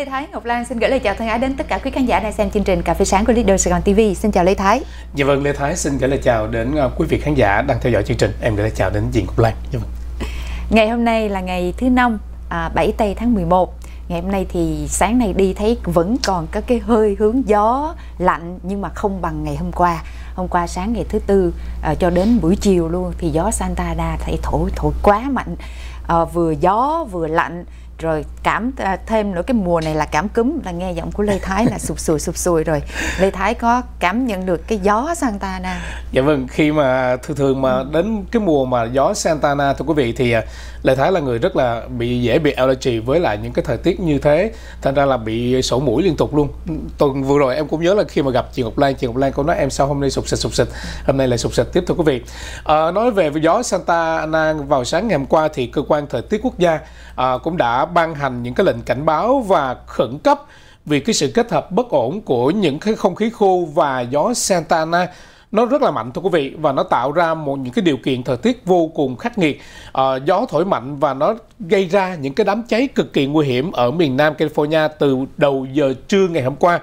Lê Thái Ngọc Lan xin gửi lời chào thân ái đến tất cả quý khán giả đang xem chương trình Cà phê sáng của Leader Sài Gòn TV. Xin chào Lê Thái. Dạ vâng, Lê Thái xin gửi lời chào đến ờ, quý vị khán giả đang theo dõi chương trình. Em gửi lời chào đến chị Ngọc Lan. Dạ vâng. Ngày hôm nay là ngày thứ năm, à, 7 tây tháng 11 ngày hôm nay thì sáng nay đi thấy vẫn còn có cái hơi hướng gió lạnh nhưng mà không bằng ngày hôm qua hôm qua sáng ngày thứ tư à, cho đến buổi chiều luôn thì gió Santa Ana thấy thổi thổi quá mạnh à, vừa gió vừa lạnh rồi cảm à, thêm nữa cái mùa này là cảm cúm là nghe giọng của lê thái là sụp sùi sụp sùi rồi lê thái có cảm nhận được cái gió santana dạ vâng khi mà thường thường mà đến cái mùa mà gió santana thưa quý vị thì à, lê thái là người rất là bị dễ bị allergy với lại những cái thời tiết như thế thành ra là bị sổ mũi liên tục luôn tuần vừa rồi em cũng nhớ là khi mà gặp chị ngọc lan chị ngọc lan cũng nói em sao hôm nay sụp sịch sụp sịch hôm nay lại sụp sịch tiếp thưa quý vị à, nói về gió santana vào sáng ngày hôm qua thì cơ quan thời tiết quốc gia à, cũng đã ban hành những cái lệnh cảnh báo và khẩn cấp vì cái sự kết hợp bất ổn của những cái không khí khô và gió Santana nó rất là mạnh thưa quý vị và nó tạo ra một những cái điều kiện thời tiết vô cùng khắc nghiệt à, gió thổi mạnh và nó gây ra những cái đám cháy cực kỳ nguy hiểm ở miền Nam California từ đầu giờ trưa ngày hôm qua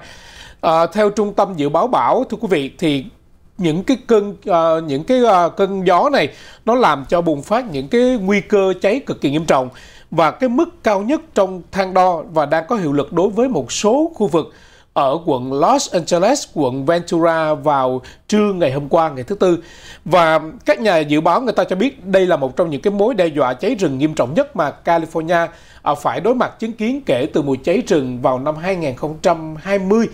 à, theo trung tâm dự báo bão thưa quý vị thì những cái cơn uh, những cái uh, cơn gió này nó làm cho bùng phát những cái nguy cơ cháy cực kỳ nghiêm trọng và cái mức cao nhất trong thang đo và đang có hiệu lực đối với một số khu vực ở quận Los Angeles, quận Ventura vào trưa ngày hôm qua, ngày thứ Tư. Và các nhà dự báo người ta cho biết đây là một trong những cái mối đe dọa cháy rừng nghiêm trọng nhất mà California à, phải đối mặt chứng kiến kể từ mùa cháy rừng vào năm 2020.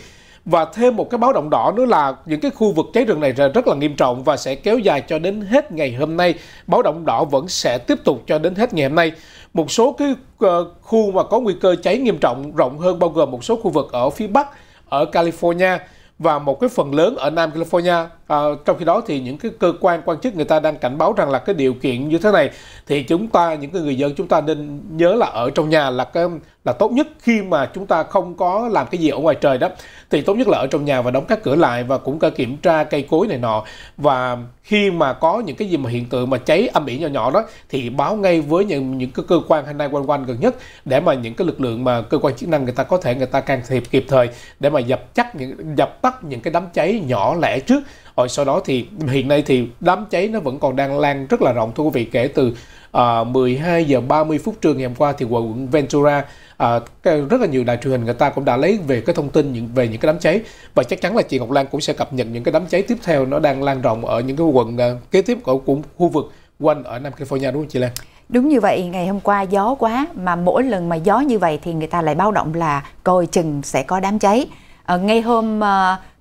Và thêm một cái báo động đỏ nữa là những cái khu vực cháy rừng này rất là nghiêm trọng và sẽ kéo dài cho đến hết ngày hôm nay. Báo động đỏ vẫn sẽ tiếp tục cho đến hết ngày hôm nay một số cái ờ, khu mà có nguy cơ cháy nghiêm trọng rộng hơn bao gồm một số khu vực ở phía Bắc ở California và một cái phần lớn ở Nam California À, trong khi đó thì những cái cơ quan quan chức người ta đang cảnh báo rằng là cái điều kiện như thế này thì chúng ta những cái người dân chúng ta nên nhớ là ở trong nhà là cái là tốt nhất khi mà chúng ta không có làm cái gì ở ngoài trời đó thì tốt nhất là ở trong nhà và đóng các cửa lại và cũng cả kiểm tra cây cối này nọ và khi mà có những cái gì mà hiện tượng mà cháy âm ỉ nhỏ nhỏ đó thì báo ngay với những những cái cơ quan hay nay quanh quanh gần nhất để mà những cái lực lượng mà cơ quan chức năng người ta có thể người ta can thiệp kịp thời để mà dập chắc những dập tắt những cái đám cháy nhỏ lẻ trước rồi sau đó thì hiện nay thì đám cháy nó vẫn còn đang lan rất là rộng thưa quý vị kể từ uh, à, 12 giờ 30 phút trưa ngày hôm qua thì quận Ventura à, rất là nhiều đài truyền hình người ta cũng đã lấy về cái thông tin những về những cái đám cháy và chắc chắn là chị Ngọc Lan cũng sẽ cập nhật những cái đám cháy tiếp theo nó đang lan rộng ở những cái quận uh, kế tiếp của cũng khu vực quanh ở Nam California đúng không chị Lan? Đúng như vậy, ngày hôm qua gió quá mà mỗi lần mà gió như vậy thì người ta lại báo động là coi chừng sẽ có đám cháy. À, ngay hôm uh,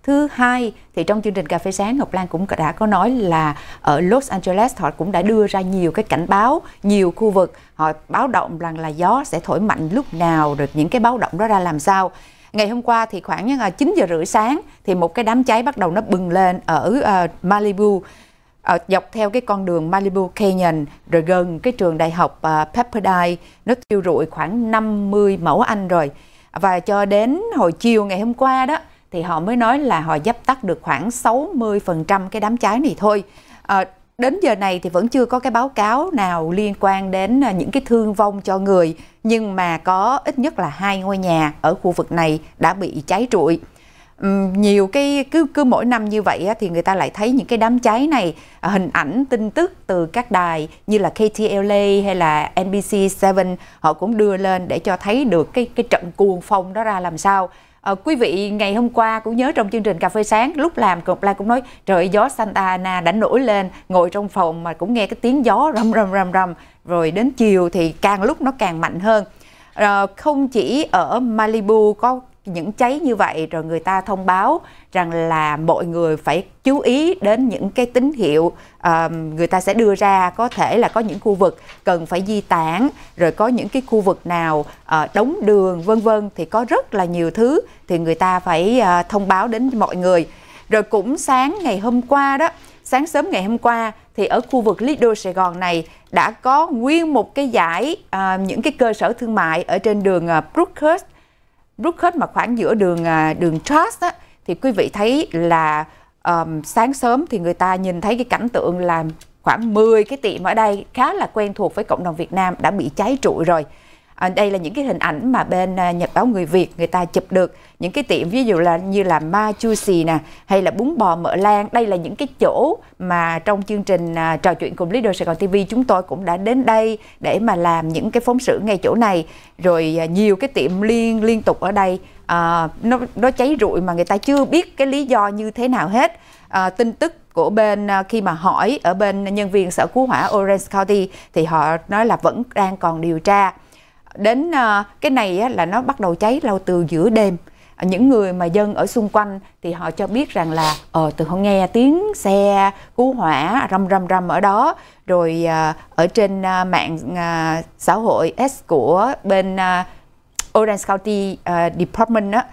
Thứ hai thì trong chương trình cà phê sáng Ngọc Lan cũng đã có nói là ở Los Angeles họ cũng đã đưa ra nhiều cái cảnh báo, nhiều khu vực họ báo động rằng là gió sẽ thổi mạnh lúc nào được những cái báo động đó ra làm sao. Ngày hôm qua thì khoảng 9 à, giờ rưỡi sáng thì một cái đám cháy bắt đầu nó bừng lên ở à, Malibu ở ờ, dọc theo cái con đường Malibu Canyon rồi gần cái trường đại học à, Pepperdine nó thiêu rụi khoảng 50 mẫu Anh rồi. Và cho đến hồi chiều ngày hôm qua đó thì họ mới nói là họ dập tắt được khoảng 60% cái đám cháy này thôi. À, đến giờ này thì vẫn chưa có cái báo cáo nào liên quan đến ờ, những cái thương vong cho người nhưng mà có ít nhất là hai ngôi nhà ở khu vực này đã bị cháy trụi nhiều cái cứ cứ mỗi năm như vậy thì người ta lại thấy những cái đám cháy này ờ, hình ảnh tin tức từ các đài như là KTLA hay là NBC7 họ cũng đưa lên để cho thấy được cái cái trận cuồng phong đó ra làm sao à, quý vị ngày hôm qua cũng nhớ trong chương trình cà phê sáng lúc làm cục la cũng nói trời gió Santa Ana đã nổi lên ngồi trong phòng mà cũng nghe cái tiếng gió rầm rầm rầm rầm rồi đến chiều thì càng lúc nó càng mạnh hơn à, không chỉ ở Malibu có những cháy như vậy rồi người ta thông báo rằng là mọi người phải chú ý đến những cái tín hiệu uh, người ta sẽ đưa ra có thể là có những khu vực cần phải di tản rồi có những cái khu vực nào uh, đóng đường vân vân thì có rất là nhiều thứ thì người ta phải uh, thông báo đến mọi người rồi cũng sáng ngày hôm qua đó sáng sớm ngày hôm qua thì ở khu vực Lido Sài Gòn này đã có nguyên một cái giải uh, ờ, những cái cơ sở thương mại ở trên đường uh, Brookhurst rút hết mà khoảng giữa đường à, đường Trust á, thì quý vị thấy là um, sáng sớm thì người ta nhìn thấy cái cảnh tượng là khoảng 10 cái tiệm ở đây khá là quen thuộc với cộng đồng Việt Nam đã bị cháy trụi rồi. À, đây là những cái hình ảnh mà bên à, nhật báo người Việt người ta chụp được những cái tiệm ví dụ là như là ma chu xì nè hay là bún bò mỡ lan đây là những cái chỗ mà trong chương trình à, trò chuyện cùng Leader Sài Gòn TV chúng tôi cũng đã đến đây để mà làm những cái phóng sự ngay chỗ này rồi à, nhiều cái tiệm liên liên tục ở đây à, nó nó cháy rụi mà người ta chưa biết cái lý do như thế nào hết à, tin tức của bên à, khi mà hỏi ở bên nhân viên sở cứu hỏa Orange County thì họ nói là vẫn đang còn điều tra đến ờ, cái này là nó bắt đầu cháy lâu từ giữa đêm những người mà dân ở xung quanh thì họ cho biết rằng là ờ từ họ nghe tiếng xe cứu hỏa rầm rầm rầm ở đó rồi ờ, ở trên ờ, mạng xã hội S của bên Orange County Department á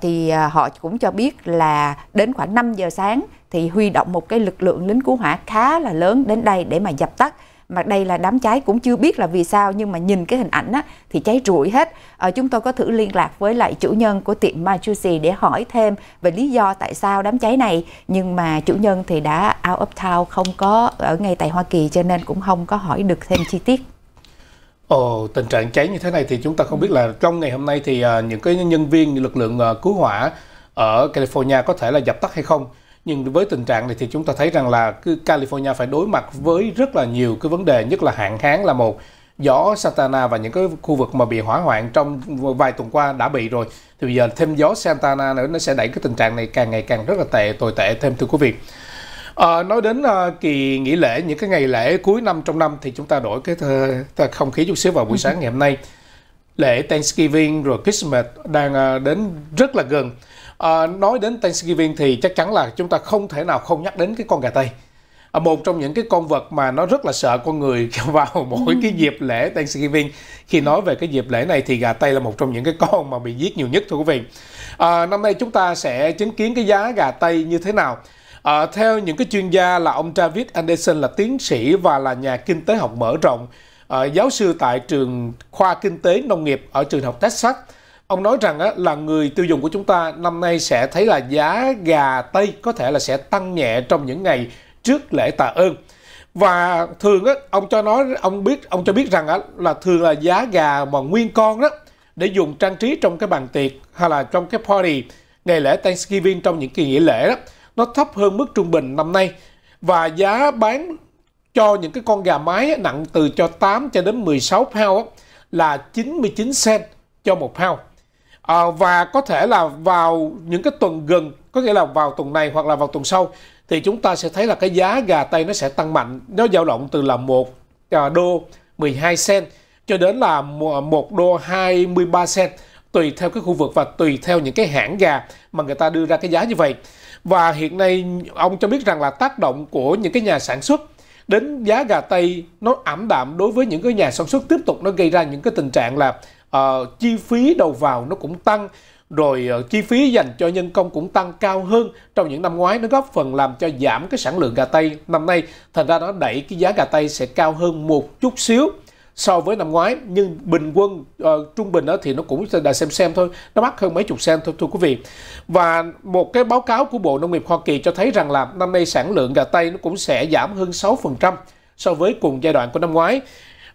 thì họ cũng cho biết là đến khoảng 5 giờ sáng thì huy động một cái lực lượng lính cứu hỏa khá là lớn đến đây để mà dập tắt mà đây là đám cháy cũng chưa biết là vì sao nhưng mà nhìn cái hình ảnh á, thì cháy rụi hết à, chúng tôi có thử liên lạc với lại chủ nhân của tiệm Majusi để hỏi thêm về lý do tại sao đám cháy này nhưng mà chủ nhân thì đã out of town không có ở ngay tại Hoa Kỳ cho nên cũng không có hỏi được thêm chi tiết Ồ, tình trạng cháy như thế này thì chúng ta không biết là trong ngày hôm nay thì uh, những cái nhân viên lực lượng uh, cứu hỏa ở California có thể là dập tắt hay không nhưng với tình trạng này thì chúng ta thấy rằng là California phải đối mặt với rất là nhiều cái vấn đề nhất là hạn hán là một gió Santana và những cái khu vực mà bị hỏa hoạn trong vài tuần qua đã bị rồi thì bây giờ thêm gió Santana nữa nó sẽ đẩy cái tình trạng này càng ngày càng rất là tệ tồi tệ thêm thưa quý vị À, nói đến uh, kỳ nghỉ lễ những cái ngày lễ cuối năm trong năm thì chúng ta đổi cái uh, không khí chút xíu vào buổi ừ. sáng ngày hôm nay lễ Thanksgiving rồi Christmas đang uh, đến rất là gần À, nói đến Thanksgiving thì chắc chắn là chúng ta không thể nào không nhắc đến cái con gà Tây. À, một trong những cái con vật mà nó rất là sợ con người vào mỗi cái dịp lễ Thanksgiving. Khi nói về cái dịp lễ này thì gà Tây là một trong những cái con mà bị giết nhiều nhất thưa quý vị. À, năm nay chúng ta sẽ chứng kiến cái giá gà Tây như thế nào? À, theo những cái chuyên gia là ông Travis Anderson là tiến sĩ và là nhà kinh tế học mở rộng, à, giáo sư tại trường khoa kinh tế nông nghiệp ở trường học Texas Ông nói rằng á, là người tiêu dùng của chúng ta năm nay sẽ thấy là giá gà Tây có thể là sẽ tăng nhẹ trong những ngày trước lễ tạ ơn. Và thường á, ông cho nói ông biết ông cho biết rằng á, là thường là giá gà mà nguyên con đó để dùng trang trí trong cái bàn tiệc hay là trong cái party ngày lễ Thanksgiving trong những kỳ nghỉ lễ đó nó thấp hơn mức trung bình năm nay và giá bán cho những cái con gà mái nặng từ cho 8 cho đến 16 pound là 99 cent cho một pound à, và có thể là vào những cái tuần gần có nghĩa là vào tuần này hoặc là vào tuần sau thì chúng ta sẽ thấy là cái giá gà tây nó sẽ tăng mạnh nó dao động từ là một à, đô 12 sen cho đến là à, một đô 23 sen tùy theo cái khu vực và tùy theo những cái hãng gà mà người ta đưa ra cái giá như vậy và hiện nay ông cho biết rằng là tác động của những cái nhà sản xuất đến giá gà tây nó ảm đạm đối với những cái nhà sản xuất tiếp tục nó gây ra những cái tình trạng là uh, chi phí đầu vào nó cũng tăng rồi uh, chi phí dành cho nhân công cũng tăng cao hơn trong những năm ngoái nó góp phần làm cho giảm cái sản lượng gà tây năm nay thành ra nó đẩy cái giá gà tây sẽ cao hơn một chút xíu so với năm ngoái nhưng bình quân uh, trung bình đó thì nó cũng là xem xem thôi nó mắc hơn mấy chục sen thôi thưa quý vị và một cái báo cáo của Bộ Nông nghiệp Hoa Kỳ cho thấy rằng là năm nay sản lượng gà tây nó cũng sẽ giảm hơn 6% so với cùng giai đoạn của năm ngoái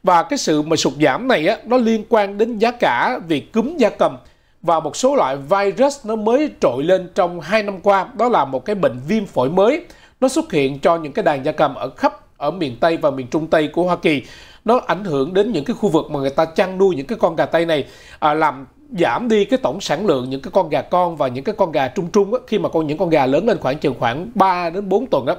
và cái sự mà sụt giảm này á, nó liên quan đến giá cả vì cúm gia cầm và một số loại virus nó mới trội lên trong 2 năm qua đó là một cái bệnh viêm phổi mới nó xuất hiện cho những cái đàn gia cầm ở khắp ở miền Tây và miền Trung Tây của Hoa Kỳ nó ảnh hưởng đến những cái khu vực mà người ta chăn nuôi những cái con gà tây này à, làm giảm đi cái tổng sản lượng những cái con gà con và những cái con gà trung trung á, khi mà con những con gà lớn lên khoảng chừng khoảng 3 đến 4 tuần á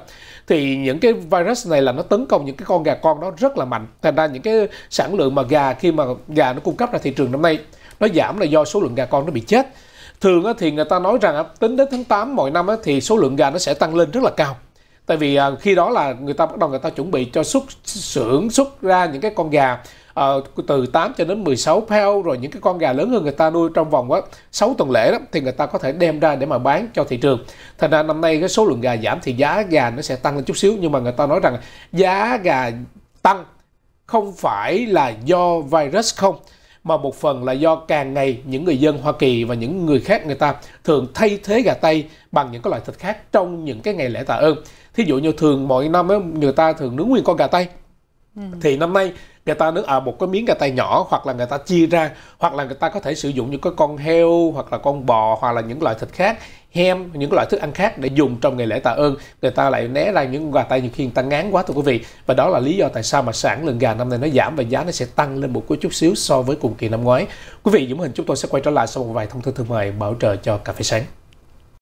thì những cái virus này là nó tấn công những cái con gà con đó rất là mạnh thành ra những cái sản lượng mà gà khi mà gà nó cung cấp ra thị trường năm nay nó giảm là do số lượng gà con nó bị chết thường á, thì người ta nói rằng á, tính đến tháng 8 mỗi năm á, thì số lượng gà nó sẽ tăng lên rất là cao tại vì à, khi đó là người ta bắt đầu người ta chuẩn bị cho xuất xưởng xuất ra những cái con gà à, từ 8 cho đến 16 pound rồi những cái con gà lớn hơn người ta nuôi trong vòng á 6 tuần lễ đó thì người ta có thể đem ra để mà bán cho thị trường thành ra năm nay cái số lượng gà giảm thì giá gà nó sẽ tăng lên chút xíu nhưng mà người ta nói rằng giá gà tăng không phải là do virus không mà một phần là do càng ngày những người dân Hoa Kỳ và những người khác người ta thường thay thế gà tây bằng những cái loại thịt khác trong những cái ngày lễ tạ ơn. Thí dụ như thường mỗi năm ấy, người ta thường nướng nguyên con gà tây. Ừ. Thì năm nay người ta nước à, một cái miếng gà tay nhỏ hoặc là người ta chia ra hoặc là người ta có thể sử dụng những cái con heo hoặc là con bò hoặc là những loại thịt khác hem những loại thức ăn khác để dùng trong ngày lễ tạ ơn người ta lại né ra những gà tay nhiều khi người ta ngán quá thưa quý vị và đó là lý do tại sao mà sản lượng gà năm nay nó giảm và giá nó sẽ tăng lên một chút xíu so với cùng kỳ năm ngoái quý vị dũng hình chúng tôi sẽ quay trở lại sau một vài thông tin thương mại bảo trợ cho cà phê sáng